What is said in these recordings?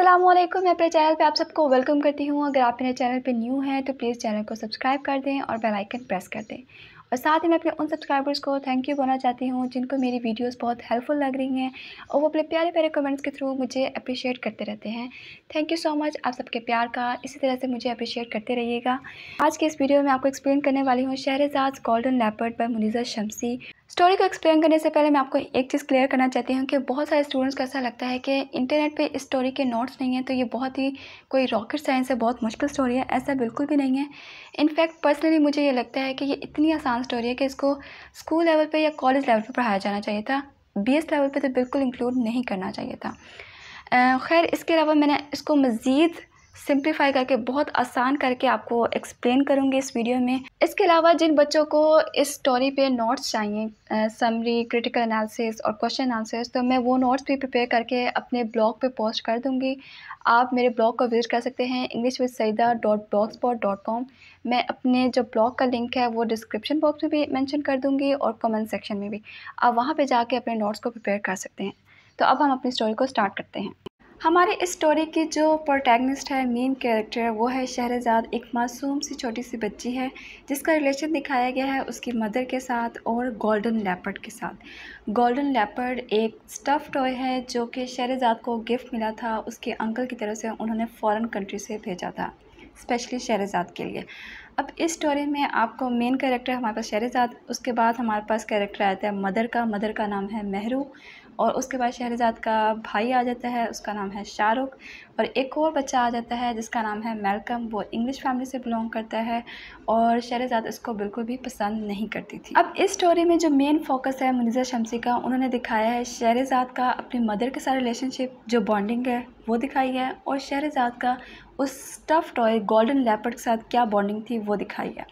असलम मैं अपने चैनल पे आप सबको वेलकम करती हूँ अगर आप मेरे चैनल पे न्यू हैं तो प्लीज़ चैनल को सब्सक्राइब कर दें और बेल आइकन प्रेस कर दें और साथ ही मैं अपने उन सब्सक्राइबर्स को थैंक यू बोलना चाहती हूँ जिनको मेरी वीडियोस बहुत हेल्पफुल लग रही हैं और वो अपने प्यारे प्यारे कमेंट्स के थ्रू मुझे अप्रिशिएट करते रहते हैं थैंक यू सो मच आप सबके प्यार का इसी तरह से मुझे अप्रिशिएट करते रहिएगा आज के इस वीडियो में आपको एक्सप्लेन करने वाली हूँ Shehrzad golden leopard by Muneeza Shamsie story को एक्सप्लेन करने से पहले मैं आपको एक चीज़ क्लियर करना चाहती हूँ कि बहुत सारे स्टूडेंट्स को ऐसा लगता है कि इंटरनेट पे इस स्टोरी के नोट्स नहीं हैं तो ये बहुत ही कोई रॉकेट साइंस है बहुत मुश्किल स्टोरी है ऐसा बिल्कुल भी नहीं है इनफैक्ट पर्सनली मुझे ये लगता है कि ये इतनी आसान स्टोरी है कि इसको स्कूल लेवल पर या कॉलेज लेवल पर पढ़ाया जाना चाहिए था बी लेवल पर तो बिल्कुल इंक्लूड नहीं करना चाहिए था खैर इसके अलावा मैंने इसको मज़ीद सिंप्लीफाई करके बहुत आसान करके आपको एक्सप्लेन करूँगी इस वीडियो में इसके अलावा जिन बच्चों को इस स्टोरी पे नोट्स चाहिए समरी क्रिटिकल एनालिसिस और क्वेश्चन आंसर्स तो मैं वो नोट्स भी प्रिपेयर करके अपने ब्लॉग पे पोस्ट कर दूँगी आप मेरे ब्लॉग को विज़िट कर सकते हैं English with Saeeda dot blogspot dot com मैं अपने जो ब्लॉग का लिंक है वो डिस्क्रिप्शन बॉक्स में भी मैंशन कर दूँगी और कमेंट सेक्शन में भी आप वहाँ पर जाके अपने नोट्स को प्रिपेयर कर सकते हैं तो अब हम अपनी स्टोरी को स्टार्ट करते हैं हमारे इस स्टोरी की जो प्रोटैगनिस्ट है मेन कैरेक्टर वो है शहरजाद एक मासूम सी छोटी सी बच्ची है जिसका रिलेशन दिखाया गया है उसकी मदर के साथ और गोल्डन लेपर्ड के साथ गोल्डन लेपर्ड एक स्टफ़ टॉय है जो कि शहरजाद को गिफ्ट मिला था उसके अंकल की तरफ से उन्होंने फ़ॉरन कंट्री से भेजा था स्पेशली शहरजाद के लिए अब इस स्टोरी में आपको मेन कैरेक्टर हमारे पास शहरजाद उसके बाद हमारे पास कैरेक्टर आता है मदर का मदर का नाम है मेहरू और उसके बाद शहरजाद का भाई आ जाता है उसका नाम है शाहरुख और एक और बच्चा आ जाता है जिसका नाम है मेलकम वो इंग्लिश फैमिली से बिलोंग करता है और शहरजाद इसको बिल्कुल भी पसंद नहीं करती थी अब इस स्टोरी में जो मेन फोकस है मुनीज़ा शमसी का उन्होंने दिखाया है शहरजाद का अपनी मदर के साथ रिलेशनशिप जो बॉन्डिंग है वो दिखाई है और शहरजाद का उस टफ टॉय गोल्डन लेपर्ड के साथ क्या बॉन्डिंग थी वो दिखाई है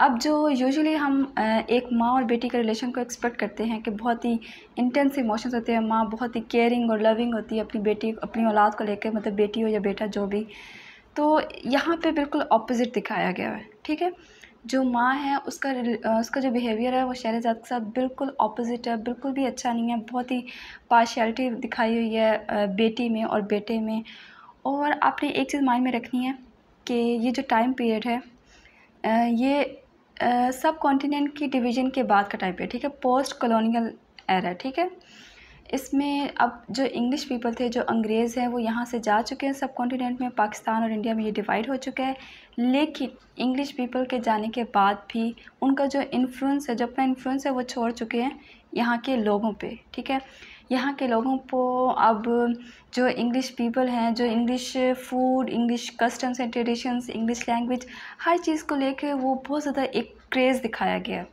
अब जो यूजुअली हम एक माँ और बेटी के रिलेशन को एक्सपेक्ट करते हैं कि बहुत ही इंटेंस इमोशंस होते हैं माँ बहुत ही केयरिंग और लविंग होती है अपनी बेटी अपनी औलाद को लेकर मतलब बेटी हो या बेटा जो भी तो यहाँ पे बिल्कुल अपोज़िट दिखाया गया है ठीक है जो माँ है उसका उसका जो बिहेवियर है वो शहरजाद के साथ बिल्कुल अपोज़िट है बिल्कुल भी अच्छा नहीं है बहुत ही पार्शियलिटी दिखाई हुई है बेटी में और बेटे में और आपने एक चीज़ माइंड में रखनी है कि ये जो टाइम पीरियड है ये सब कॉन्टीनेंट की डिवीजन के बाद का टाइप है ठीक है पोस्ट कॉलोनियल एरा ठीक है इसमें अब जो इंग्लिश पीपल थे जो अंग्रेज़ हैं वो यहाँ से जा चुके हैं सब कॉन्टीनेंट में पाकिस्तान और इंडिया में ये डिवाइड हो चुका है लेकिन इंग्लिश पीपल के जाने के बाद भी उनका जो इन्फ्लुएंस है जो अपना इन्फ्लुएंस है वो छोड़ चुके हैं यहाँ के लोगों पे ठीक है यहाँ के लोगों को अब जो इंग्लिश पीपल हैं जो English food English customs and traditions English language हर चीज़ को लेकर वो बहुत ज़्यादा एक क्रेज़ दिखाया गया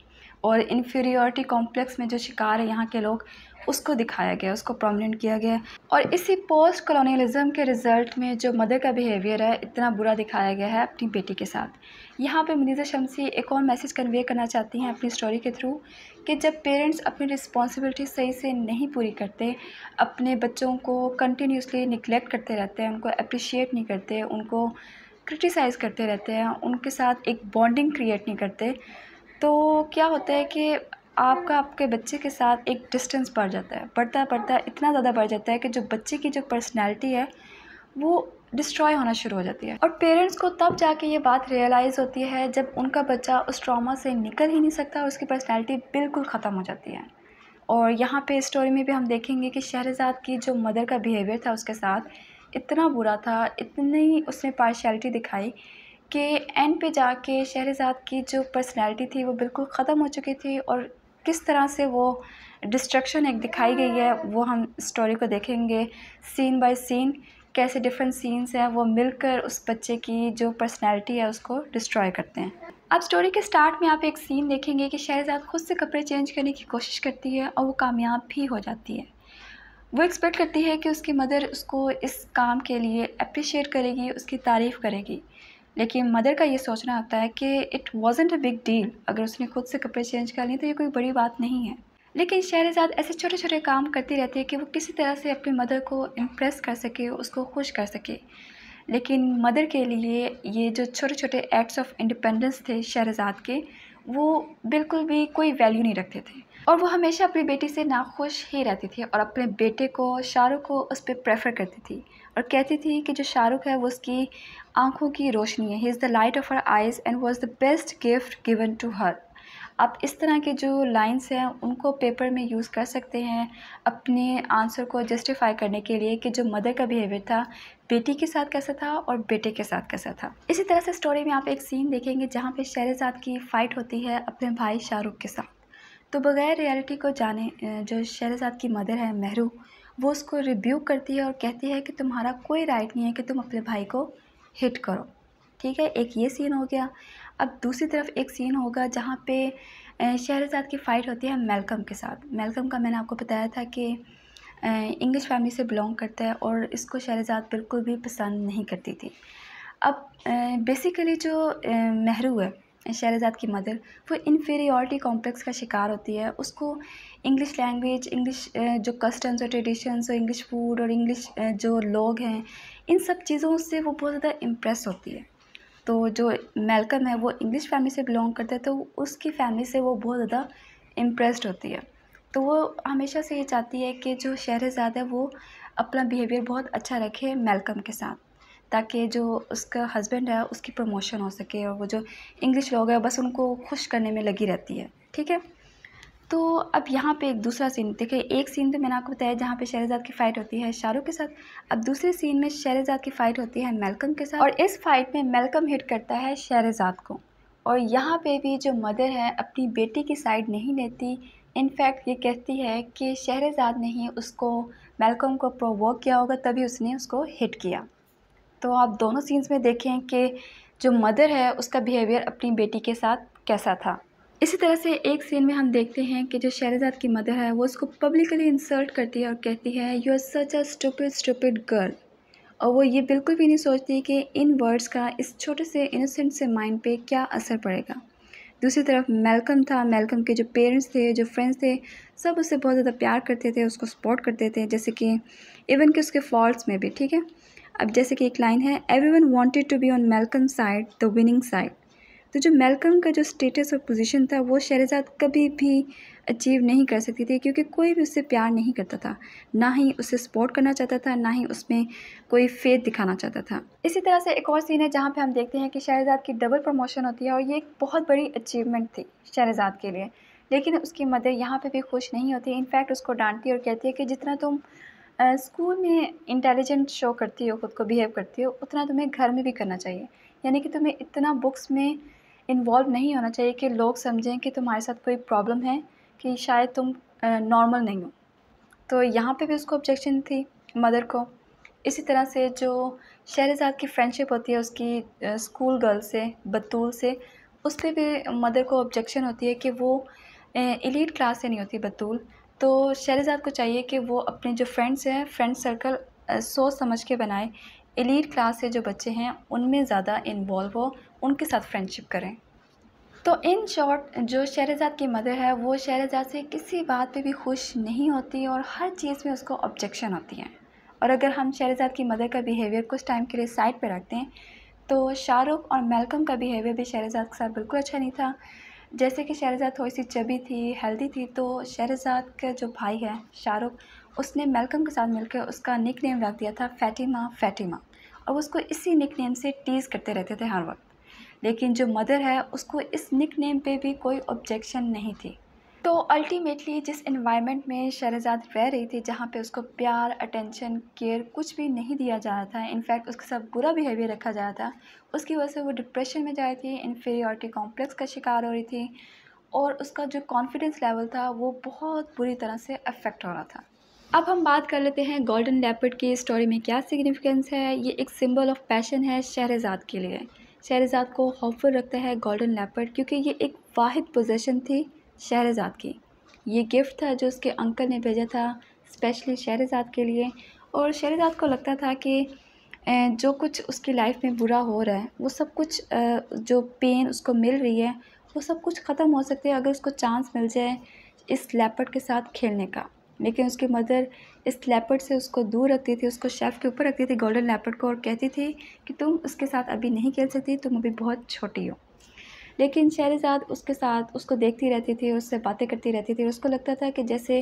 और इन्फीरियॉरिटी कॉम्प्लेक्स में जो शिकार है यहाँ के लोग उसको दिखाया गया उसको प्रोमिनेंट किया गया और इसी पोस्ट कॉलोनियलिज्म के रिज़ल्ट में जो मदर का बिहेवियर है इतना बुरा दिखाया गया है अपनी बेटी के साथ यहाँ पे मनीज़ा शमसी एक और मैसेज कन्वे करना चाहती हैं अपनी स्टोरी के थ्रू कि जब पेरेंट्स अपनी रिस्पॉन्सिबिलिटी सही से नहीं पूरी करते अपने बच्चों को कंटिन्यूसली निगलेक्ट करते रहते हैं उनको अप्रिशिएट नहीं करते उनको क्रिटिसाइज़ करते रहते हैं उनके साथ एक बॉन्डिंग क्रिएट नहीं करते तो क्या होता है कि आपका आपके बच्चे के साथ एक डिस्टेंस बढ़ जाता है बढ़ता बढ़ता इतना ज़्यादा बढ़ जाता है कि जो बच्चे की जो पर्सनैलिटी है वो डिस्ट्रॉय होना शुरू हो जाती है और पेरेंट्स को तब जाके ये बात रियलाइज़ होती है जब उनका बच्चा उस ट्रॉमा से निकल ही नहीं सकता उसकी पर्सनैलिटी बिल्कुल ख़त्म हो जाती है और यहाँ पे स्टोरी में भी हम देखेंगे कि शहरजाद की जो मदर का बिहेवियर था उसके साथ इतना बुरा था इतनी उसने पार्शलिटी दिखाई के एंड पे जाके शहरजाद की जो पर्सनैलिटी थी वो बिल्कुल ख़त्म हो चुकी थी और किस तरह से वो डिस्ट्रक्शन एक दिखाई गई है वो हम स्टोरी को देखेंगे सीन बाय सीन कैसे डिफरेंट सीन्स हैं वो मिलकर उस बच्चे की जो पर्सनैलिटी है उसको डिस्ट्रॉय करते हैं अब स्टोरी के स्टार्ट में आप एक सीन देखेंगे कि शहजाद खुद से कपड़े चेंज करने की कोशिश करती है और वो कामयाब भी हो जाती है वो एक्सपेक्ट करती है कि उसकी मदर उसको इस काम के लिए अप्रिशिएट करेगी उसकी तारीफ़ करेगी लेकिन मदर का ये सोचना होता है कि it wasn't a big deal अगर उसने खुद से कपड़े चेंज कर लिए तो ये कोई बड़ी बात नहीं है लेकिन शहरजाद ऐसे छोटे छोटे काम करती रहती है कि वो किसी तरह से अपनी मदर को इम्प्रेस कर सके उसको खुश कर सके लेकिन मदर के लिए ये जो छोटे छोटे एक्ट्स ऑफ इंडिपेंडेंस थे शहरजाद के वो बिल्कुल भी कोई वैल्यू नहीं रखते थे और वो हमेशा अपनी बेटी से नाखुश ही रहती थी और अपने बेटे को शाहरुख को उस पर प्रेफर करती थी और कहती थी कि जो शाहरुख है वो उसकी आंखों की रोशनी है he is the light of her eyes and was the best gift given to her आप इस तरह के जो लाइंस हैं उनको पेपर में यूज़ कर सकते हैं अपने आंसर को जस्टिफाई करने के लिए कि जो मदर का बिहेवियर था बेटी के साथ कैसा था और बेटे के साथ कैसा था इसी तरह से स्टोरी में आप एक सीन देखेंगे जहाँ पे शहरजाद की फ़ाइट होती है अपने भाई शाहरुख के साथ तो बगैर रियलिटी को जाने जो शहरजाद की मदर है महरू वो उसको रिव्यू करती है और कहती है कि तुम्हारा कोई राइट नहीं है कि तुम अपने भाई को हिट करो ठीक है एक ये सीन हो गया अब दूसरी तरफ एक सीन होगा जहाँ पे शहरजाद की फ़ाइट होती है मेलकम के साथ मेलकम का मैंने आपको बताया था कि इंग्लिश फैमिली से बिलोंग करता है और इसको शहरजाद बिल्कुल भी पसंद नहीं करती थी अब बेसिकली जो महरू है शहरजाद की मदर वो इन्फेरियॉरिटी कॉम्प्लेक्स का शिकार होती है उसको इंग्लिश लैंग्वेज इंग्लिश जो कस्टम्स और ट्रेडिशंस और इंग्लिश फूड और इंग्लिश जो लोग हैं इन सब चीज़ों से वो बहुत ज़्यादा इम्प्रेस होती है तो जो मेलकम है वो इंग्लिश फैमिली से बिलोंग करता है तो उसकी फैमिली से वो बहुत ज़्यादा इम्प्रेस्ड होती है तो वो हमेशा से ये चाहती है कि जो शहरजाद है वो अपना बिहेवियर बहुत अच्छा रखे मेलकम के साथ ताकि जो उसका हस्बैंड है उसकी प्रमोशन हो सके और वो जो इंग्लिश लोग हैं बस उनको खुश करने में लगी रहती है ठीक है तो अब यहाँ पे एक दूसरा सीन देखिए एक सीन तो मैंने आपको बताया जहाँ पे शहरजाद की फ़ाइट होती है शाहरुख के साथ अब दूसरे सीन में शहरजाद की फ़ाइट होती है मेलकम के साथ और इस फाइट में मेलकम हिट करता है शहरजाद को और यहाँ पे भी जो मदर है अपनी बेटी की साइड नहीं लेती इनफैक्ट ये कहती है कि शहरजाद ने ही उसको मेलकम को प्रोवोक किया होगा तभी उसने उसको हिट किया तो आप दोनों सीन्स में देखें कि जो मदर है उसका बिहेवियर अपनी बेटी के साथ कैसा था इसी तरह से एक सीन में हम देखते हैं कि जो शहरजाद की मदर है वो उसको पब्लिकली इंसल्ट करती है और कहती है you are such a stupid stupid girl और वो ये बिल्कुल भी नहीं सोचती कि इन वर्ड्स का इस छोटे से इनोसेंट से माइंड पे क्या असर पड़ेगा दूसरी तरफ मेलकम था मेलकम के जो पेरेंट्स थे जो फ्रेंड्स थे सब उससे बहुत ज़्यादा प्यार करते थे उसको सपोर्ट करते थे जैसे कि इवन कि उसके फॉल्ट्स में भी ठीक है अब जैसे कि एक लाइन है everyone wanted to be on Malcolm side the winning side तो जो मेलकम का जो स्टेटस और पोजीशन था वो शहरजाद कभी भी अचीव नहीं कर सकती थी क्योंकि कोई भी उससे प्यार नहीं करता था ना ही उसे सपोर्ट करना चाहता था ना ही उसमें कोई फेथ दिखाना चाहता था इसी तरह से एक और सीन है जहाँ पे हम देखते हैं कि शहरजाद की डबल प्रमोशन होती है और ये एक बहुत बड़ी अचीवमेंट थी शहरजाद के लिए लेकिन उसकी मदर यहाँ पे भी खुश नहीं होती इनफैक्ट उसको डांटती और कहती है कि जितना तुम स्कूल में इंटेलिजेंट शो करती हो खुद को बिहेव करती हो उतना तुम्हें घर में भी करना चाहिए यानी कि तुम्हें इतना बुक्स में इन्वॉल्व नहीं होना चाहिए कि लोग समझें कि तुम्हारे साथ कोई प्रॉब्लम है कि शायद तुम नॉर्मल नहीं हो तो यहाँ पे भी उसको ऑब्जेक्शन थी मदर को इसी तरह से जो शहरजाद की फ्रेंडशिप होती है उसकी स्कूल गर्ल से बतूल से उस पर भी मदर को ऑब्जेक्शन होती है कि वो इलीट क्लास से नहीं होती बतूल तो शहरजाद को चाहिए कि वो अपने जो फ्रेंड्स हैं फ्रेंड सर्कल सोच समझ के बनाए एलिट क्लास के जो बच्चे हैं उनमें ज़्यादा इन्वॉल्व हो उनके साथ फ्रेंडशिप करें तो इन शॉर्ट जो शहरजाद की मदर है वो शहरजाद से किसी बात पे भी खुश नहीं होती और हर चीज़ में उसको ऑब्जेक्शन होती है और अगर हम शहरजाद की मदर का बिहेवियर कुछ टाइम के लिए साइड पर रखते हैं तो शाहरुख और मेलकम का बिहेवियर भी शहरजाद के साथ बिल्कुल अच्छा नहीं था जैसे कि शहरजाद थोड़ी सी चबी थी हेल्दी थी तो शहरजाद का जो भाई है शाहरुख उसने मेलकम के साथ मिलकर उसका निक नेम रख दिया था फ़ैटिमा फ़ैटिमा और उसको इसी निक नेम से टीज़ करते रहते थे हर वक्त लेकिन जो मदर है उसको इस निक नेम पर भी कोई ऑब्जेक्शन नहीं थी तो अल्टीमेटली जिस इन्वायरमेंट में शहजाद रह रही थी जहाँ पे उसको प्यार अटेंशन केयर कुछ भी नहीं दिया जा रहा था इनफैक्ट उसके साथ बुरा बिहेवियर रखा जा रहा था उसकी वजह से वो डिप्रेशन में जा रही थी इन्फेरियॉरिटी कॉम्प्लेक्स का शिकार हो रही थी और उसका जो कॉन्फिडेंस लेवल था वो बहुत बुरी तरह से अफेक्ट हो रहा था अब हम बात कर लेते हैं गोल्डन लेपर्ड की स्टोरी में क्या सिग्निफिकेंस है ये एक सिंबल ऑफ पैशन है शहरजाद के लिए शहरजाद को हॉपफुल रखता है गोल्डन लेपर्ड क्योंकि ये एक वाहिद पोजेशन थी शहरजाद की ये गिफ्ट था जो उसके अंकल ने भेजा था स्पेशली शहरजाद के लिए और शहरजाद को लगता था कि जो कुछ उसकी लाइफ में बुरा हो रहा है वो सब कुछ जो पेन उसको मिल रही है वो सब कुछ ख़त्म हो सकते है अगर उसको चांस मिल जाए इस लेपर्ड के साथ खेलने का लेकिन उसकी मदर इस लेपर्ड से उसको दूर रखती थी उसको शेफ़ के ऊपर रखती थी गोल्डन लेपर्ड को और कहती थी कि तुम उसके साथ अभी नहीं खेल सकती तुम अभी बहुत छोटी हो लेकिन शहरजाद उसके साथ उसको देखती रहती थी उससे बातें करती रहती थी उसको लगता था कि जैसे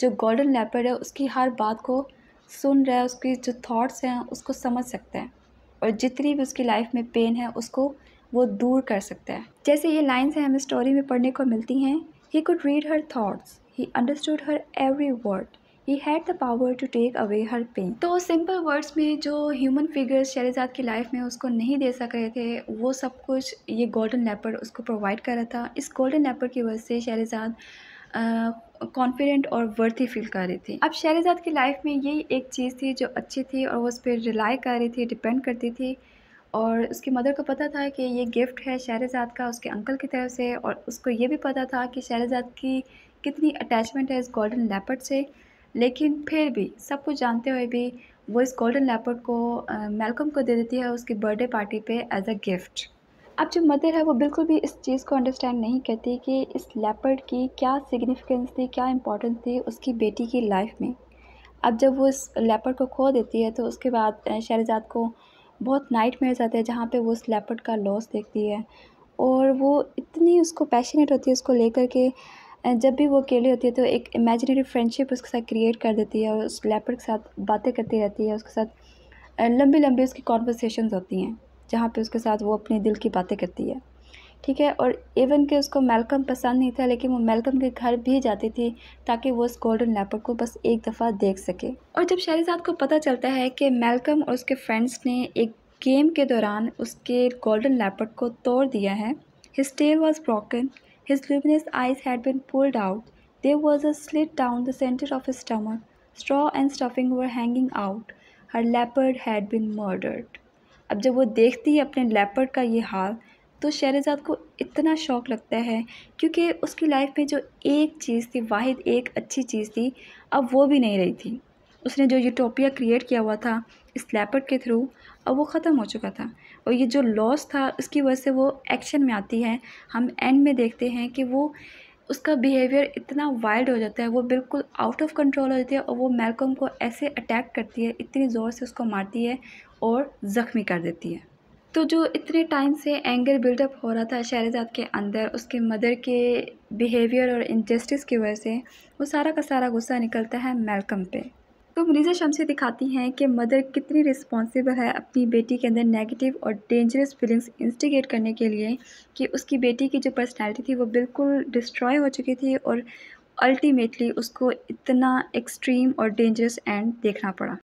जो गोल्डन लेपर्ड है उसकी हर बात को सुन रहा है उसकी जो थॉट्स हैं उसको समझ सकता है और जितनी भी उसकी लाइफ में पेन है उसको वो दूर कर सकता है जैसे ये लाइन्स हैं हमें स्टोरी में पढ़ने को मिलती हैं he could read her thoughts he understood her every word he had the power to take away her pain तो सिंपल वर्ड्स में जो ह्यूमन फिगर्स शहजाद की लाइफ में उसको नहीं दे सक रहे थे वो सब कुछ ये गोल्डन लेपर उसको प्रोवाइड कर रहा था इस गोल्डन लेपर की वजह से शहजाद कॉन्फिडेंट और वर्थी फील कर रही थी अब शहरजाद की लाइफ में यही एक चीज़ थी जो अच्छी थी और वो उस पर रिलाई कर रही थी डिपेंड करती थी और उसकी मदर को पता था कि ये गिफ्ट है शहरजाद का उसके अंकल की तरफ से और उसको ये भी पता था कि शहरजाद की कितनी अटैचमेंट है इस गोल्डन लेपर्ड से लेकिन फिर भी सब कुछ जानते हुए भी वो इस गोल्डन लेपर्ड को मेलकम को दे देती है उसकी बर्थडे पार्टी पे एज अ गिफ्ट अब जो मदर है वो बिल्कुल भी इस चीज़ को अंडरस्टैंड नहीं करती कि इस लेपर्ड की क्या सिग्निफिकेंस थी क्या इंपॉर्टेंस थी उसकी बेटी की लाइफ में अब जब वो इस लेपर्ड को खो देती है तो उसके बाद शहरजाद को बहुत नाइट मेयर जाते हैं जहाँ पे वो उस लेपर्ड का लॉस देखती है और वो इतनी उसको पैशनेट होती है उसको लेकर के जब भी वो अकेली होती है तो एक इमेजिनरी फ्रेंडशिप उसके साथ क्रिएट कर देती है और उस लेपर्ड के साथ बातें करती रहती है उसके साथ लंबी लंबी उसकी कॉन्वर्सेशन होती हैं जहाँ पे उसके साथ वो अपने दिल की बातें करती है ठीक है और इवन के उसको मेलकम पसंद नहीं था लेकिन वो मेलकम के घर भी जाती थी ताकि वो उस गोल्डन लेपर को बस एक दफ़ा देख सके और जब साहब को पता चलता है कि मेलकम और उसके फ्रेंड्स ने एक गेम के दौरान उसके गोल्डन लेपर्ड को तोड़ दिया है हिस्टेल was broken His luminous eyes had been pulled out. There was a slit down the center of his stomach. Straw and stuffing were hanging out. Her leopard had been murdered. अब जब वो देखती है अपने लेपर्ड का ये हाल तो शहरजाद को इतना शौक लगता है क्योंकि उसकी लाइफ में जो एक चीज़ थी वाहिद एक अच्छी चीज़ थी अब वो भी नहीं रही थी उसने जो यूटोपिया क्रिएट किया हुआ था इस लैपट के थ्रू अब वो ख़त्म हो चुका था और ये जो लॉस था उसकी वजह से वो एक्शन में आती है हम एंड में देखते हैं कि वो उसका बिहेवियर इतना वाइल्ड हो जाता है वो बिल्कुल आउट ऑफ कंट्रोल हो जाती है और वो मेलकम को ऐसे अटैक करती है इतनी ज़ोर से उसको मारती है और ज़ख्मी कर देती है तो जो इतने टाइम से एंगर बिल्डअप हो रहा था शहरजाद के अंदर उसके मदर के बिहेवियर और इनजस्टिस की वजह से वो सारा का सारा गुस्सा निकलता है मेलकम पे तो मनीषा शमसी दिखाती हैं कि मदर कितनी रिस्पॉन्सिबल है अपनी बेटी के अंदर नेगेटिव और डेंजरस फीलिंग्स इंस्टिगेट करने के लिए कि उसकी बेटी की जो पर्सनैलिटी थी वो बिल्कुल डिस्ट्रॉय हो चुकी थी और अल्टीमेटली उसको इतना एक्सट्रीम और डेंजरस एंड देखना पड़ा